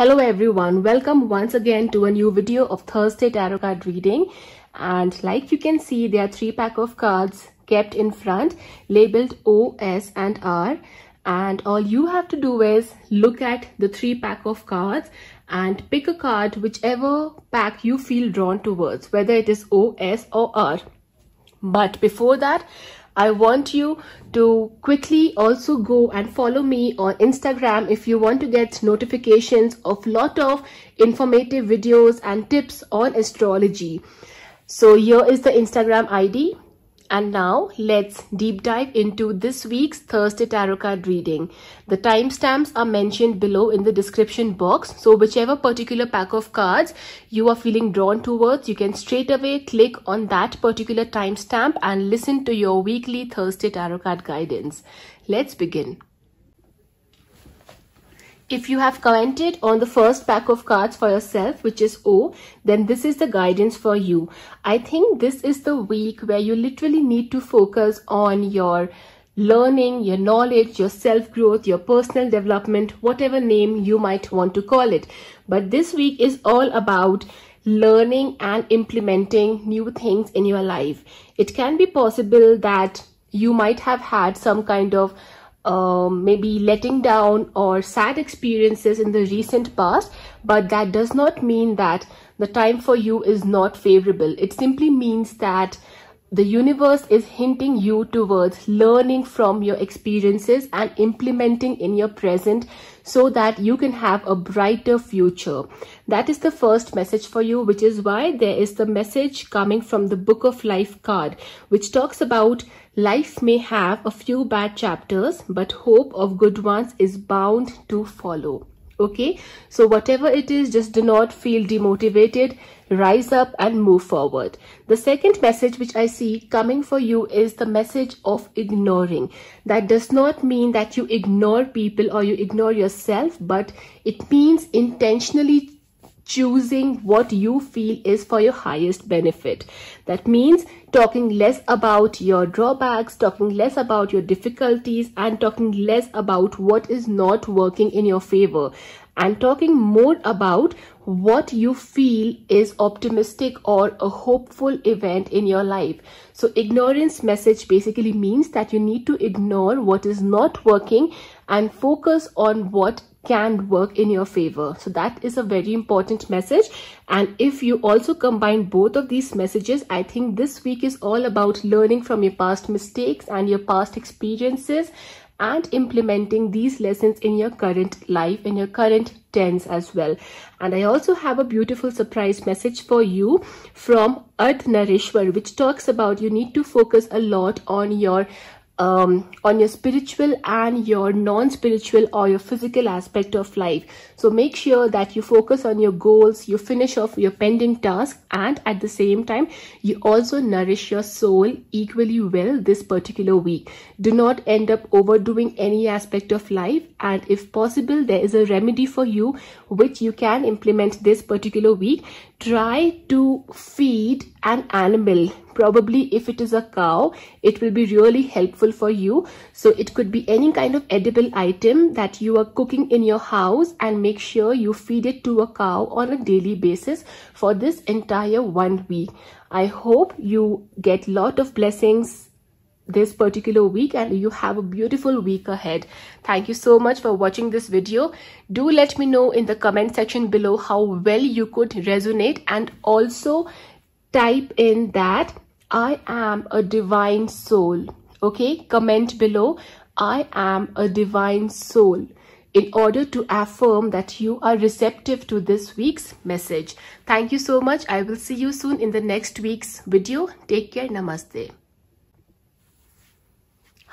Hello everyone, welcome once again to a new video of Thursday Tarot Card Reading and like you can see there are three pack of cards kept in front labeled O, S and R and all you have to do is look at the three pack of cards and pick a card whichever pack you feel drawn towards whether it is O, S or R. But before that, I want you to quickly also go and follow me on Instagram if you want to get notifications of lot of informative videos and tips on astrology. So here is the Instagram ID and now let's deep dive into this week's Thursday Tarot card reading. The timestamps are mentioned below in the description box. So whichever particular pack of cards you are feeling drawn towards, you can straight away click on that particular timestamp and listen to your weekly Thursday Tarot card guidance. Let's begin. If you have commented on the first pack of cards for yourself, which is O, then this is the guidance for you. I think this is the week where you literally need to focus on your learning, your knowledge, your self-growth, your personal development, whatever name you might want to call it. But this week is all about learning and implementing new things in your life. It can be possible that you might have had some kind of um, maybe letting down or sad experiences in the recent past, but that does not mean that the time for you is not favorable. It simply means that the universe is hinting you towards learning from your experiences and implementing in your present so that you can have a brighter future. That is the first message for you, which is why there is the message coming from the Book of Life card, which talks about life may have a few bad chapters, but hope of good ones is bound to follow okay so whatever it is just do not feel demotivated rise up and move forward the second message which i see coming for you is the message of ignoring that does not mean that you ignore people or you ignore yourself but it means intentionally choosing what you feel is for your highest benefit. That means talking less about your drawbacks, talking less about your difficulties and talking less about what is not working in your favor and talking more about what you feel is optimistic or a hopeful event in your life. So ignorance message basically means that you need to ignore what is not working and focus on what can work in your favor. So that is a very important message. And if you also combine both of these messages, I think this week is all about learning from your past mistakes and your past experiences and implementing these lessons in your current life, in your current tense as well. And I also have a beautiful surprise message for you from Ardh Narishwar, which talks about you need to focus a lot on your um, on your spiritual and your non-spiritual or your physical aspect of life. So make sure that you focus on your goals, you finish off your pending task and at the same time, you also nourish your soul equally well this particular week. Do not end up overdoing any aspect of life and if possible, there is a remedy for you which you can implement this particular week try to feed an animal probably if it is a cow it will be really helpful for you so it could be any kind of edible item that you are cooking in your house and make sure you feed it to a cow on a daily basis for this entire one week i hope you get lot of blessings this particular week and you have a beautiful week ahead thank you so much for watching this video do let me know in the comment section below how well you could resonate and also type in that i am a divine soul okay comment below i am a divine soul in order to affirm that you are receptive to this week's message thank you so much i will see you soon in the next week's video take care namaste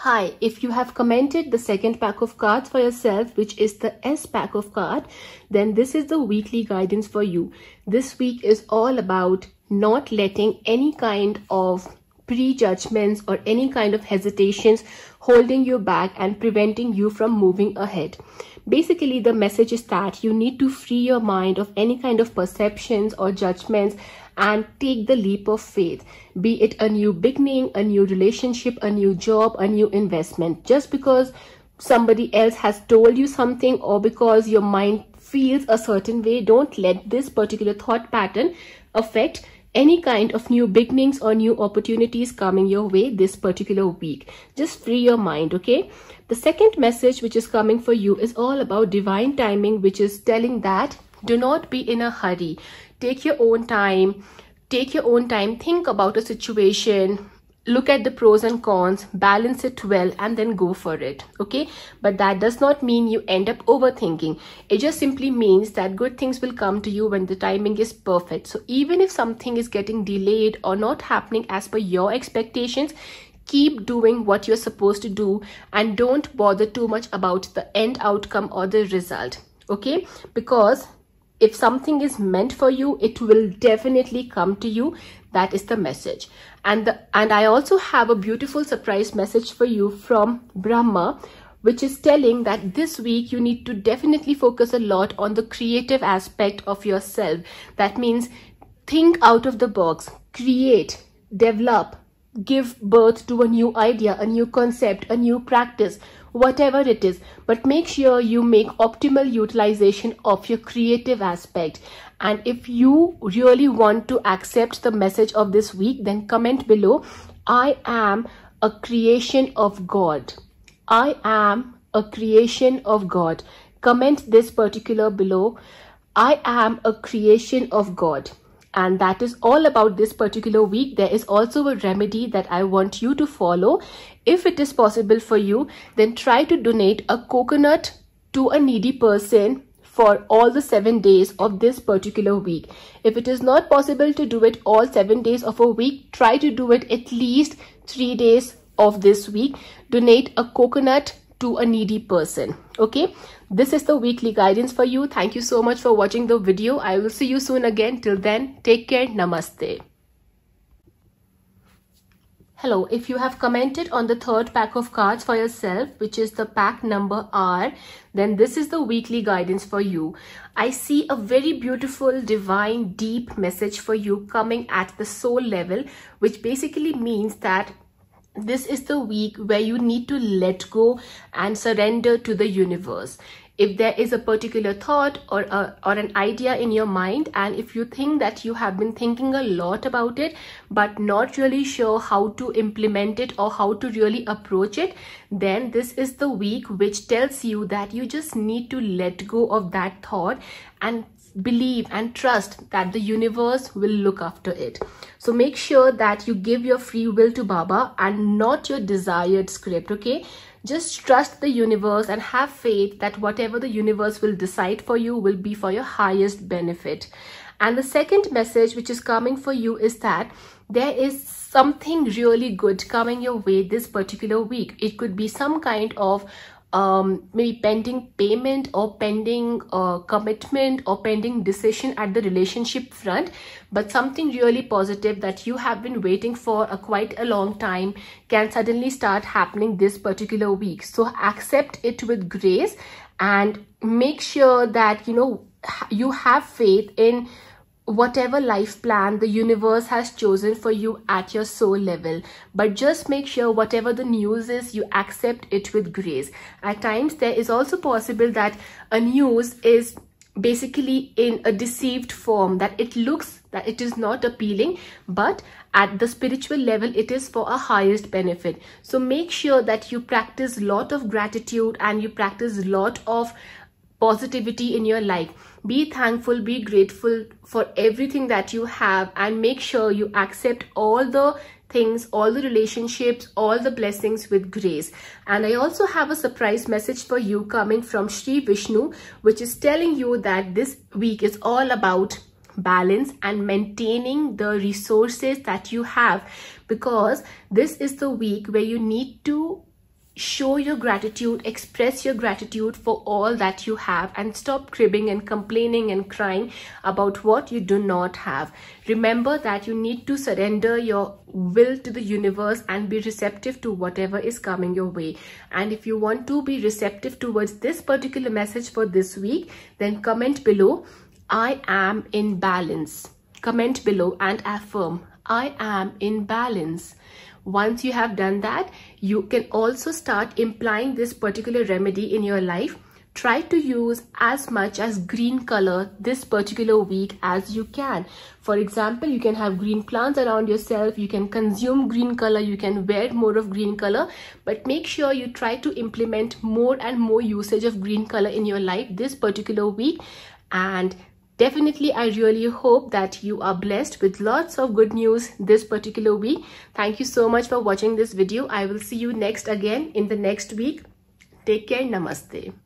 Hi, if you have commented the second pack of cards for yourself, which is the S pack of card, then this is the weekly guidance for you. This week is all about not letting any kind of prejudgments or any kind of hesitations holding you back and preventing you from moving ahead. Basically, the message is that you need to free your mind of any kind of perceptions or judgments and take the leap of faith be it a new beginning a new relationship a new job a new investment just because somebody else has told you something or because your mind feels a certain way don't let this particular thought pattern affect any kind of new beginnings or new opportunities coming your way this particular week. Just free your mind, okay? The second message which is coming for you is all about divine timing, which is telling that do not be in a hurry take your own time take your own time think about a situation look at the pros and cons balance it well and then go for it okay but that does not mean you end up overthinking it just simply means that good things will come to you when the timing is perfect so even if something is getting delayed or not happening as per your expectations keep doing what you're supposed to do and don't bother too much about the end outcome or the result okay because if something is meant for you it will definitely come to you that is the message and the, and i also have a beautiful surprise message for you from brahma which is telling that this week you need to definitely focus a lot on the creative aspect of yourself that means think out of the box create develop give birth to a new idea a new concept a new practice whatever it is but make sure you make optimal utilization of your creative aspect and if you really want to accept the message of this week then comment below i am a creation of god i am a creation of god comment this particular below i am a creation of god and that is all about this particular week. There is also a remedy that I want you to follow. If it is possible for you, then try to donate a coconut to a needy person for all the seven days of this particular week. If it is not possible to do it all seven days of a week, try to do it at least three days of this week. Donate a coconut to a needy person okay this is the weekly guidance for you thank you so much for watching the video i will see you soon again till then take care namaste Hello, if you have commented on the third pack of cards for yourself, which is the pack number R, then this is the weekly guidance for you. I see a very beautiful, divine, deep message for you coming at the soul level, which basically means that this is the week where you need to let go and surrender to the universe. If there is a particular thought or, a, or an idea in your mind and if you think that you have been thinking a lot about it but not really sure how to implement it or how to really approach it, then this is the week which tells you that you just need to let go of that thought and believe and trust that the universe will look after it. So make sure that you give your free will to Baba and not your desired script, okay? Just trust the universe and have faith that whatever the universe will decide for you will be for your highest benefit. And the second message which is coming for you is that there is something really good coming your way this particular week. It could be some kind of um, maybe pending payment or pending uh, commitment or pending decision at the relationship front but something really positive that you have been waiting for a quite a long time can suddenly start happening this particular week so accept it with grace and make sure that you know you have faith in whatever life plan the universe has chosen for you at your soul level but just make sure whatever the news is you accept it with grace at times there is also possible that a news is basically in a deceived form that it looks that it is not appealing but at the spiritual level it is for a highest benefit so make sure that you practice lot of gratitude and you practice lot of positivity in your life. Be thankful, be grateful for everything that you have and make sure you accept all the things, all the relationships, all the blessings with grace. And I also have a surprise message for you coming from Sri Vishnu, which is telling you that this week is all about balance and maintaining the resources that you have because this is the week where you need to show your gratitude, express your gratitude for all that you have and stop cribbing and complaining and crying about what you do not have. Remember that you need to surrender your will to the universe and be receptive to whatever is coming your way. And if you want to be receptive towards this particular message for this week, then comment below, I am in balance. Comment below and affirm, I am in balance. Once you have done that, you can also start implying this particular remedy in your life. Try to use as much as green color this particular week as you can. For example, you can have green plants around yourself, you can consume green color, you can wear more of green color, but make sure you try to implement more and more usage of green color in your life this particular week and Definitely, I really hope that you are blessed with lots of good news this particular week. Thank you so much for watching this video. I will see you next again in the next week. Take care. Namaste.